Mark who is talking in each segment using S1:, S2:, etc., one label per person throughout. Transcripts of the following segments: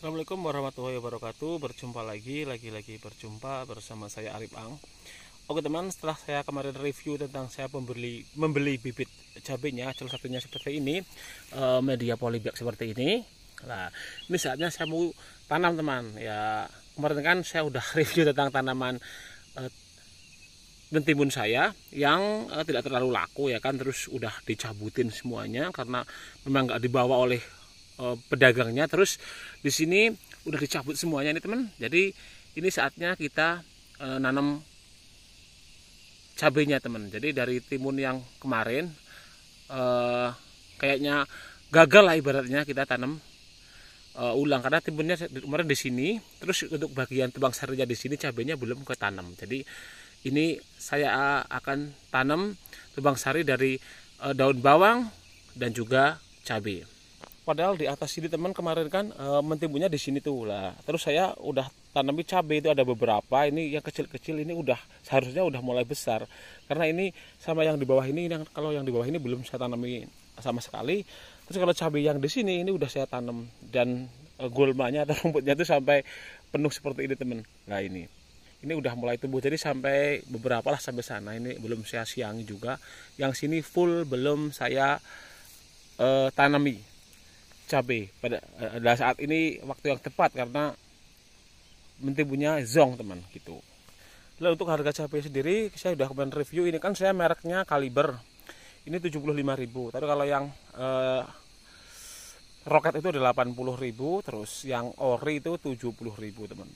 S1: Assalamualaikum warahmatullahi wabarakatuh Berjumpa lagi, lagi-lagi berjumpa bersama saya Arif Ang Oke teman, setelah saya kemarin review tentang saya membeli, membeli bibit cabenya Salah satunya seperti ini eh, Media polybag seperti ini Nah, ini saatnya saya mau tanam teman Ya, kemarin kan saya udah review tentang tanaman Bentimun eh, saya yang eh, tidak terlalu laku ya kan terus udah dicabutin semuanya karena memang nggak dibawa oleh uh, pedagangnya terus di sini udah dicabut semuanya nih teman jadi ini saatnya kita uh, nanam cabenya teman jadi dari timun yang kemarin uh, kayaknya gagal lah ibaratnya kita tanam uh, ulang karena timunnya kemarin di sini terus untuk bagian tebang sarinya di sini cabenya belum ke tanam jadi ini saya akan tanam tebang sari dari daun bawang dan juga cabai padahal di atas sini teman kemarin kan e, eh, mentimbunnya di sini tuh lah terus saya udah tanami cabai itu ada beberapa ini yang kecil-kecil ini udah seharusnya udah mulai besar karena ini sama yang di bawah ini yang kalau yang di bawah ini belum saya tanami sama sekali terus kalau cabai yang di sini ini udah saya tanam dan e, gulmanya atau rumputnya itu sampai penuh seperti ini teman nah ini ini udah mulai tumbuh jadi sampai beberapa lah sampai sana ini belum saya siangi juga yang sini full belum saya e, tanami cabai pada pada eh, saat ini waktu yang tepat karena mentibunya zong teman gitu lalu untuk harga cabai sendiri saya sudah kemarin review ini kan saya mereknya kaliber ini 75.000 tapi kalau yang eh, roket itu 80.000 terus yang ori itu 70.000 teman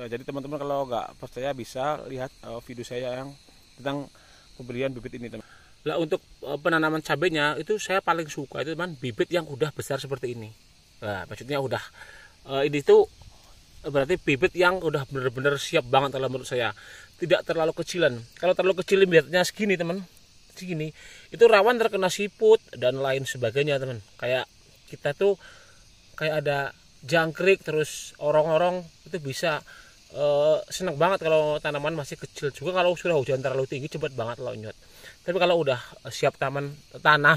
S1: eh, jadi teman-teman kalau nggak percaya bisa lihat eh, video saya yang tentang pembelian bibit ini teman lah untuk eh, penanaman cabenya itu saya paling suka itu teman bibit yang udah besar seperti ini. Nah, maksudnya udah eh, ini itu eh, berarti bibit yang udah benar-benar siap banget kalau menurut saya. Tidak terlalu kecilan. Kalau terlalu kecil biasanya segini, teman. Segini. Itu rawan terkena siput dan lain sebagainya, teman. Kayak kita tuh kayak ada jangkrik terus orang-orang itu bisa Eh, senang banget kalau tanaman masih kecil juga kalau sudah hujan terlalu tinggi cepat banget lonjot tapi kalau udah eh, siap taman tanam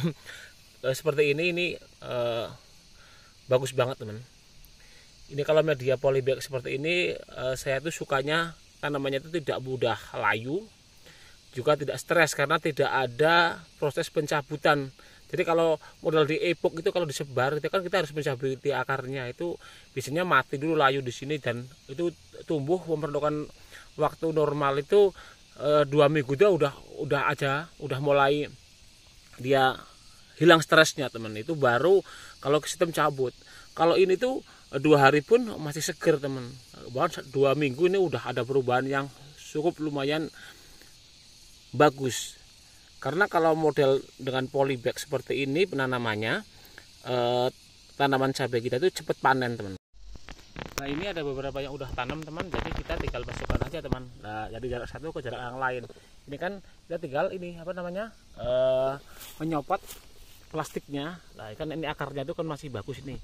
S1: uh, seperti ini ini uh, bagus banget teman ini kalau media polybag seperti ini uh, saya tuh sukanya tanamannya itu tidak mudah layu juga tidak stres karena tidak ada proses pencabutan jadi kalau modal di epok itu kalau disebar itu kan kita harus mencabuti akarnya itu biasanya mati dulu layu di sini dan itu tumbuh memerlukan waktu normal itu e, dua minggu dia udah udah aja udah mulai dia hilang stresnya teman itu baru kalau sistem cabut kalau ini tuh eh, dua hari pun masih seger teman bahkan dua minggu ini udah ada perubahan yang cukup lumayan bagus karena kalau model dengan polybag seperti ini penanamannya eh, tanaman cabai kita itu cepat panen teman. Nah ini ada beberapa yang udah tanam teman, jadi kita tinggal masukkan aja teman. Nah jadi jarak satu ke jarak yang lain. Ini kan kita tinggal ini apa namanya eh, menyopot plastiknya. Nah kan ini akarnya itu kan masih bagus ini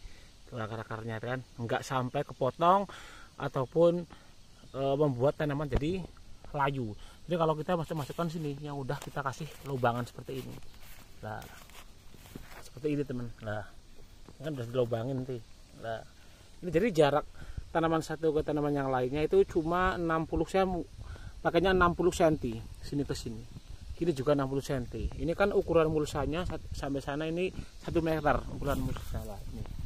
S1: akar-akarnya kan, enggak sampai kepotong ataupun e, membuat tanaman jadi layu jadi kalau kita masuk masukkan sini yang udah kita kasih lubangan seperti ini lah seperti ini teman lah kan udah dilubangin nanti lah ini jadi jarak tanaman satu ke tanaman yang lainnya itu cuma 60 cm pakainya 60 cm sini ke sini ini juga 60 cm ini kan ukuran mulsanya sampai sana ini satu meter ukuran mulsanya ini